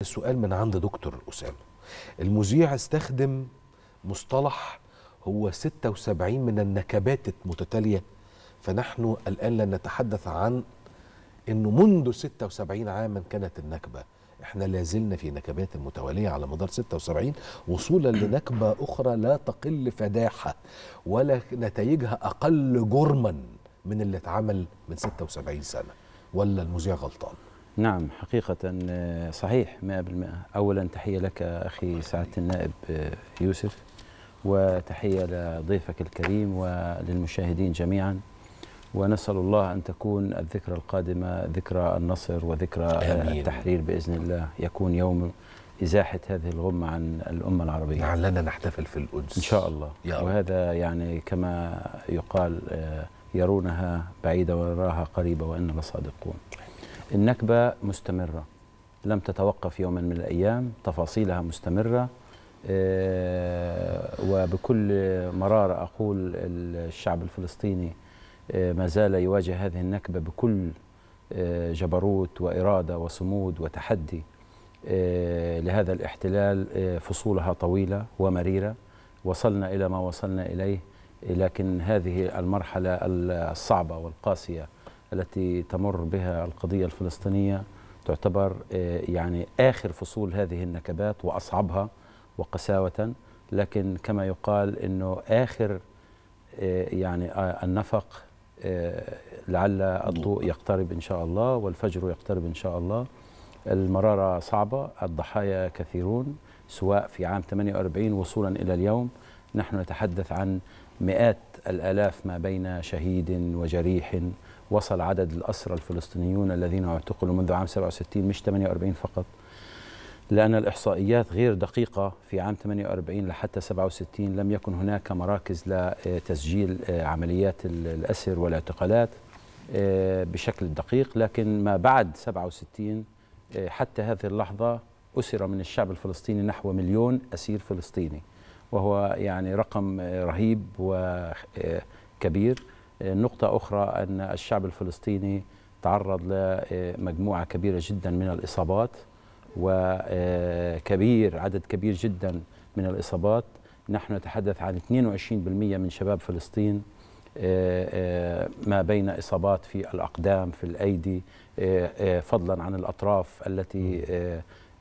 السؤال من عند دكتور أسامة المذيع استخدم مصطلح هو 76 من النكبات المتتالية فنحن الآن لن نتحدث عن أنه منذ 76 عاما كانت النكبة احنا لازلنا في نكبات متوالية على مدار 76 وصولا لنكبة أخرى لا تقل فداحة ولا نتائجها أقل جرما من اللي اتعمل من 76 سنة ولا المذيع غلطان نعم حقيقة آه، صحيح 100% أولا تحية لك أخي سعادة النائب آه، يوسف وتحية لضيفك الكريم وللمشاهدين جميعا ونسأل الله أن تكون الذكرى القادمة ذكرى النصر وذكرى آه، آمين. التحرير بإذن الله يكون يوم إزاحة هذه الغمة عن الأمة العربية لعلنا نحتفل في القدس إن شاء الله يا رب. وهذا يعني كما يقال يرونها بعيدة ويراها قريبة وإننا لصادقون النكبة مستمرة لم تتوقف يوما من الأيام تفاصيلها مستمرة آه، وبكل مرارة أقول الشعب الفلسطيني آه، ما زال يواجه هذه النكبة بكل آه، جبروت وإرادة وصمود وتحدي لهذا الاحتلال فصولها طويلة ومريرة وصلنا إلى ما وصلنا إليه لكن هذه المرحلة الصعبة والقاسية التي تمر بها القضية الفلسطينية تعتبر آه، يعني آخر فصول هذه النكبات وأصعبها وقساوة لكن كما يقال أنه آخر آه، يعني آه، النفق لعل الضوء يقترب إن شاء الله والفجر يقترب إن شاء الله المرارة صعبة الضحايا كثيرون سواء في عام 48 وصولا إلى اليوم نحن نتحدث عن مئات الآلاف ما بين شهيد وجريح وصل عدد الأسرى الفلسطينيون الذين اعتقلوا منذ عام 67 مش 48 فقط لأن الإحصائيات غير دقيقة في عام 48 لحتى 67 لم يكن هناك مراكز لتسجيل آه، عمليات الأسر والاعتقالات آه، بشكل دقيق لكن ما بعد 67 آه، حتى هذه اللحظة أسر من الشعب الفلسطيني نحو مليون أسير فلسطيني وهو يعني رقم رهيب وكبير نقطة أخرى أن الشعب الفلسطيني تعرض لمجموعة كبيرة جدا من الإصابات وكبير عدد كبير جدا من الإصابات نحن نتحدث عن 22% من شباب فلسطين ما بين إصابات في الأقدام في الأيدي فضلا عن الأطراف التي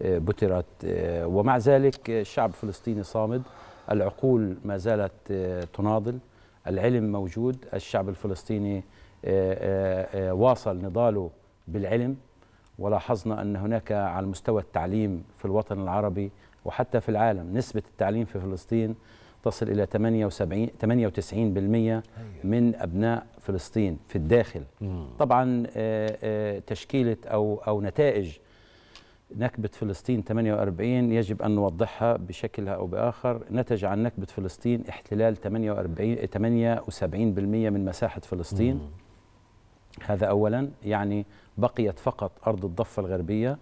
بترت ومع ذلك الشعب الفلسطيني صامد العقول ما زالت تناضل العلم موجود الشعب الفلسطيني آه، آه، آه، واصل نضاله بالعلم ولاحظنا أن هناك على مستوى التعليم في الوطن العربي وحتى في العالم نسبة التعليم في فلسطين تصل إلى 78 98% أيوة. من أبناء فلسطين في الداخل طبعا تشكيلة أو, أو نتائج نكبة فلسطين 48 يجب أن نوضحها بشكلها أو بآخر نتج عن نكبة فلسطين احتلال 48 78% من مساحة فلسطين مم. هذا أولا يعني بقيت فقط أرض الضفة الغربية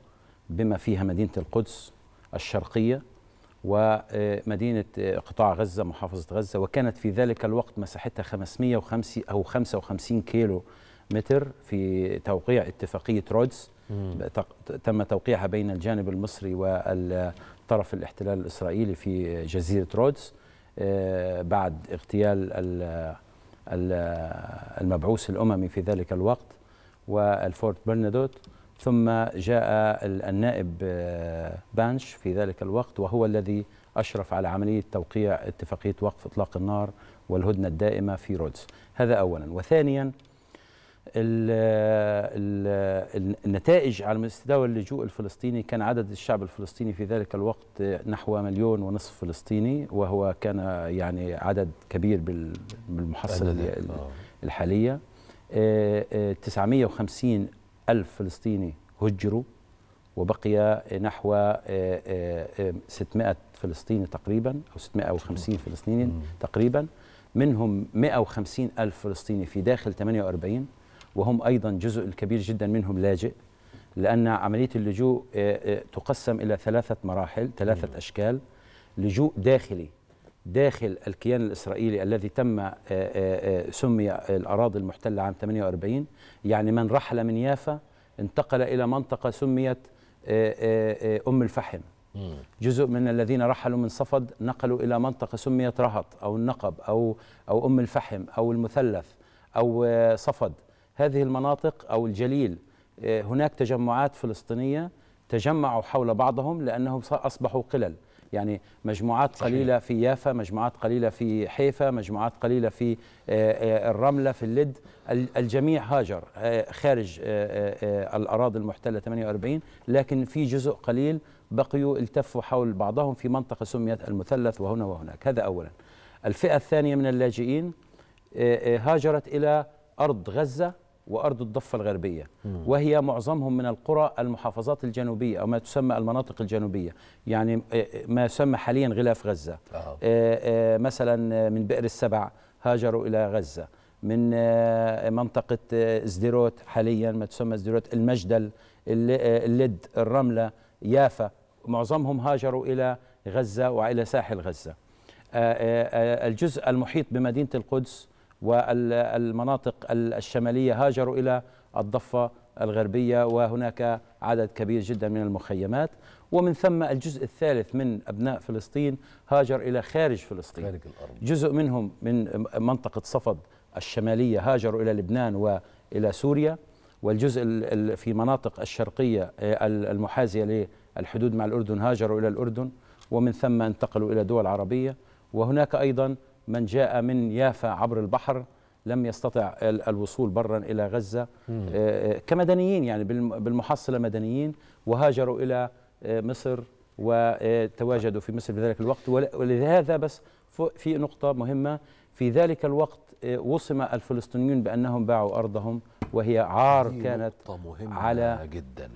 بما فيها مدينة القدس الشرقية ومدينة آه، قطاع غزة محافظة غزة وكانت في ذلك الوقت مساحتها 550 أو 55 كيلو متر في توقيع اتفاقية رودز تم توقيعها بين الجانب المصري والطرف الاحتلال الإسرائيلي في جزيرة رودز آه، بعد اغتيال المبعوث الأممي في ذلك الوقت والفورت برنادوت ثم جاء النائب آه، بانش في ذلك الوقت وهو الذي أشرف على عملية توقيع اتفاقية وقف إطلاق النار والهدنة الدائمة في رودز هذا أولا وثانيا النتائج على مستوى اللجوء الفلسطيني كان عدد الشعب الفلسطيني في ذلك الوقت نحو مليون ونصف فلسطيني وهو كان يعني عدد كبير بالمحصلة آه. الحالية 950 آه، آه، ألف فلسطيني هجروا وبقي نحو 600 فلسطيني تقريبا أو 650 فلسطيني تقريبا منهم 150 ألف فلسطيني في داخل 48 وهم أيضا جزء كبير جدا منهم لاجئ لأن عملية اللجوء آه، آه، تقسم إلى ثلاثة مراحل ثلاثة أشكال لجوء داخلي داخل الكيان الإسرائيلي الذي تم آه، سمي الأراضي المحتلة عام 48 يعني من رحل من يافا انتقل إلى منطقة سميت أم الفحم جزء من الذين رحلوا من صفد نقلوا إلى منطقة سميت رهط أو النقب أو, أو أم الفحم أو المثلث أو صفد هذه المناطق أو الجليل آه، هناك تجمعات فلسطينية تجمعوا حول بعضهم لأنهم أصبحوا قلل يعني مجموعات قليلة في يافا مجموعات قليلة في حيفا مجموعات قليلة في آه، آه، الرملة في اللد الجميع هاجر خارج الأراضي المحتلة 48 لكن في جزء قليل بقيوا التفوا حول بعضهم في منطقة سميت المثلث وهنا وهناك هذا أولا الفئة الثانية من اللاجئين هاجرت إلى أرض غزة وأرض الضفة الغربية مم. وهي معظمهم من القرى المحافظات الجنوبية أو ما تسمى المناطق الجنوبية يعني آه، آه، ما يسمى حاليا غلاف غزة آه. آه, آه، مثلا من بئر السبع هاجروا إلى غزة من منطقة ازدروت حاليا ما تسمى ازدروت المجدل اللد الرملة يافا معظمهم هاجروا إلى غزة وإلى ساحل غزة الجزء المحيط بمدينة القدس والمناطق الشمالية هاجروا إلى الضفة الغربية وهناك عدد كبير جدا من المخيمات ومن ثم الجزء الثالث من أبناء فلسطين هاجر إلى خارج فلسطين خارج الأرض. جزء منهم من منطقة صفد الشمالية هاجروا إلى لبنان وإلى سوريا والجزء في مناطق الشرقية آه، المحازية للحدود مع الأردن هاجروا إلى الأردن ومن ثم انتقلوا إلى دول عربية وهناك أيضا من جاء من يافا عبر البحر لم يستطع الوصول برا إلى غزة آه، آه، كمدنيين يعني بالمحصلة مدنيين وهاجروا إلى آه، مصر وتواجدوا في مصر في ذلك الوقت ولهذا بس في نقطة مهمة في ذلك الوقت وصم الفلسطينيون بأنهم باعوا أرضهم وهي عار كانت على جدا